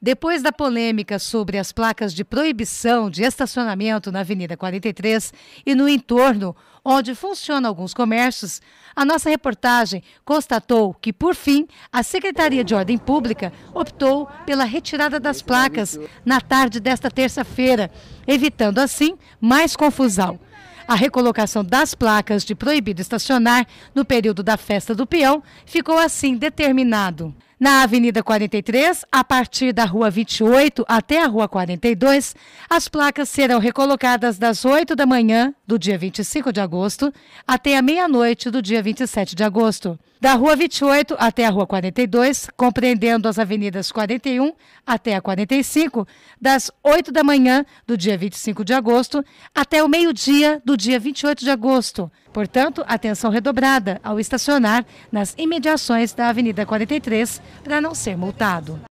Depois da polêmica sobre as placas de proibição de estacionamento na Avenida 43 e no entorno, onde funcionam alguns comércios, a nossa reportagem constatou que, por fim, a Secretaria de Ordem Pública optou pela retirada das placas na tarde desta terça-feira, evitando assim mais confusão. A recolocação das placas de proibido estacionar no período da festa do peão ficou assim determinado. Na Avenida 43, a partir da Rua 28 até a Rua 42, as placas serão recolocadas das 8 da manhã do dia 25 de agosto até a meia-noite do dia 27 de agosto. Da Rua 28 até a Rua 42, compreendendo as avenidas 41 até a 45, das 8 da manhã do dia 25 de agosto até o meio-dia do dia 28 de agosto. Portanto, atenção redobrada ao estacionar nas imediações da Avenida 43 para não ser multado.